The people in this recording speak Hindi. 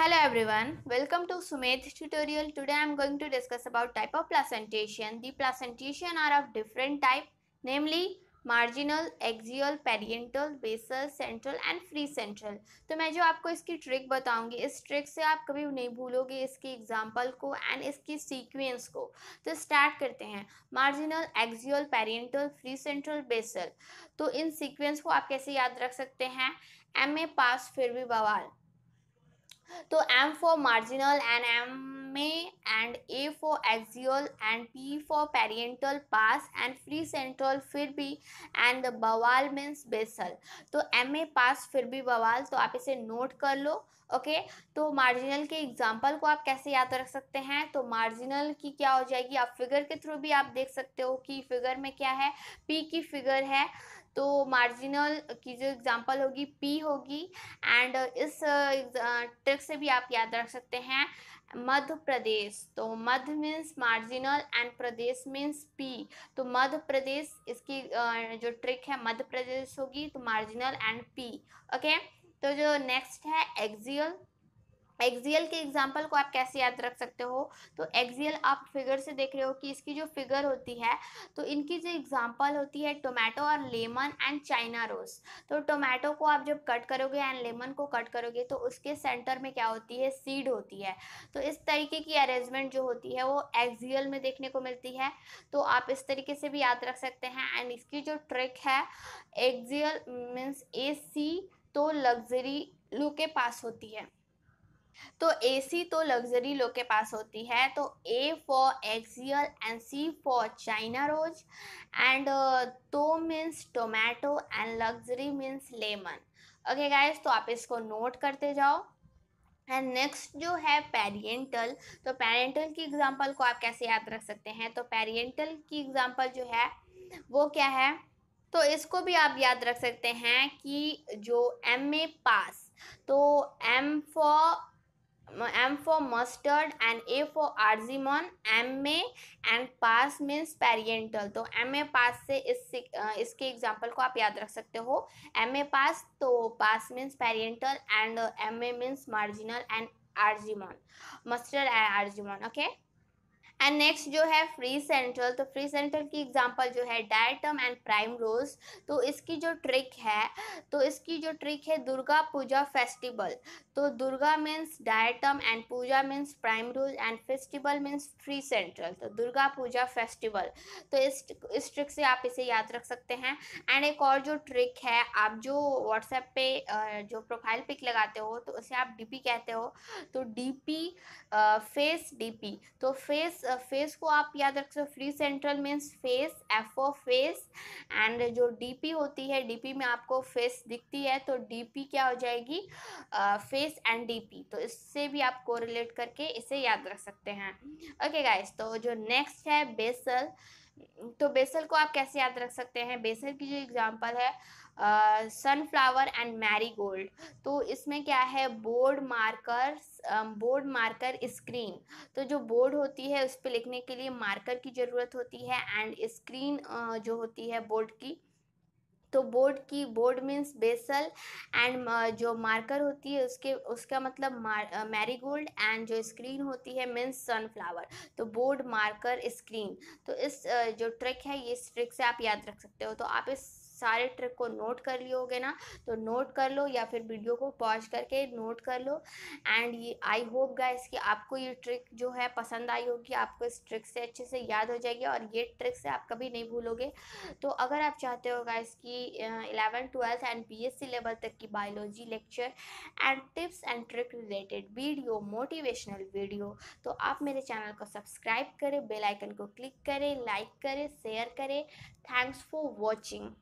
Hello everyone, welcome to Sumed's tutorial. Today I am going to discuss about type of placentation. The placentation are of different type namely marginal, axial, पेरिएंटल basal, central and free central. तो मैं जो आपको इसकी trick बताऊंगी इस trick से आप कभी नहीं भूलोगे इसकी example को and इसकी sequence को तो start करते हैं marginal, axial, पेरिएंटल free central, basal. तो इन sequence को आप कैसे याद रख सकते हैं एम ए पास फिर भी बवाल तो M for marginal and M A and A for axile and P for parietal pass and free central फिर भी एंड बवाल मीन्स बेसल तो एम ए पास फिर भी बवाल तो आप इसे नोट कर लो ओके तो मार्जिनल के एग्जाम्पल को आप कैसे याद रख सकते हैं तो मार्जिनल की क्या हो जाएगी आप फिगर के थ्रू भी आप देख सकते हो कि फिगर में क्या है पी की फिगर है तो मार्जिनल की जो एग्ज़ाम्पल होगी पी होगी एंड इस ट्रिक से भी आप याद रख सकते हैं मध्य प्रदेश तो Madhya means marginal and Pradesh means P तो मध्य प्रदेश इसकी जो ट्रिक है मध्य प्रदेश होगी तो मार्जिनल एंड पी ओके तो जो नेक्स्ट है एक्जियल एक्सियल के एग्जाम्पल को आप कैसे याद रख सकते हो तो एक्सियल आप फिगर से देख रहे हो कि इसकी जो फिगर होती है तो इनकी जो एग्जाम्पल होती है टोमेटो और लेमन एंड चाइना रोज तो टोमेटो को आप जब कट करोगे एंड लेमन को कट करोगे तो उसके सेंटर में क्या होती है सीड होती है तो इस तरीके की अरेंजमेंट जो होती है वो एक्जियल में देखने को मिलती है तो आप इस तरीके से भी याद रख सकते हैं एंड इसकी जो ट्रिक है एक्जियल मीन्स ए सी तो लग्जरी लू के पास होती है तो ए सी तो लग्जरी लोग के पास होती है तो A for axile and C for China rose and तो means tomato and luxury means lemon okay guys तो आप इसको नोट करते जाओ एंड नेक्स्ट जो है पेरिएंटल तो पेरियंटल की एग्जांपल को आप कैसे याद रख सकते हैं तो पेरिएंटल की एग्जांपल जो है वो क्या है तो इसको भी आप याद रख सकते हैं कि जो एम ए पास तो M for M for mustard and A for argemone M A and pass means parietal तो एम ए पास से इस इसके एग्जाम्पल को आप याद रख सकते हो एम ए पास तो pass means parietal and M A means marginal and argemone mustard and argemone okay and next जो है फ्री सेंट्रल तो फ्री सेंट्रल की एग्जांपल जो है डायटम एंड प्राइम रोज तो इसकी जो ट्रिक है तो इसकी जो ट्रिक है दुर्गा पूजा फेस्टिवल तो Durga means diatom and Puja means primrose and festival means free central तो दुर्गा पूजा फेस्टिवल तो इस इस ट्रिक से आप इसे याद रख सकते हैं एंड एक और जो ट्रिक है आप जो व्हाट्सएप पे जो प्रोफाइल पिक लगाते हो तो उसे आप डी कहते हो तो पी फेस डी तो फेस फेस को आप याद रख सकते free central means face F O face and जो डीपी होती है डीपी में आपको फेस दिखती है तो डीपी क्या हो जाएगी फेस एंड डीपी तो इससे भी आप कोरिलेट करके इसे याद रख सकते हैं ओके okay गाइस तो जो नेक्स्ट है बेसल तो बेसल को आप कैसे याद रख सकते हैं बेसल की जो एग्जांपल है सनफ्लावर एंड मैरी गोल्ड तो इसमें क्या है board marker board marker screen तो जो बोर्ड होती है उस पर लिखने के लिए मार्कर की ज़रूरत होती है एंड स्क्रीन जो होती है बोर्ड की तो बोर्ड की बोर्ड मीन्स बेसल एंड जो मार्कर होती है उसके उसका मतलब मैरीगोल्ड एंड जो स्क्रीन होती है मीन्स सनफ्लावर तो बोर्ड मार्कर स्क्रीन तो इस जो ट्रिक है ये इस ट्रिक से आप याद रख सकते हो तो आप इस सारे ट्रिक को नोट कर लिए होगे ना तो नोट कर लो या फिर वीडियो को पॉज करके नोट कर लो एंड ये आई होप गाइस कि आपको ये ट्रिक जो है पसंद आई होगी आपको इस ट्रिक से अच्छे से याद हो जाएगी और ये ट्रिक से आप कभी नहीं भूलोगे तो अगर आप चाहते हो गाइस कि eleven twelfth and BSc level तक की biology lecture and tips and trick related video motivational video तो आप मेरे चैनल को सब्सक्राइब करें बेलाइकन को क्लिक करें लाइक करें शेयर करें थैंक्स फॉर वॉचिंग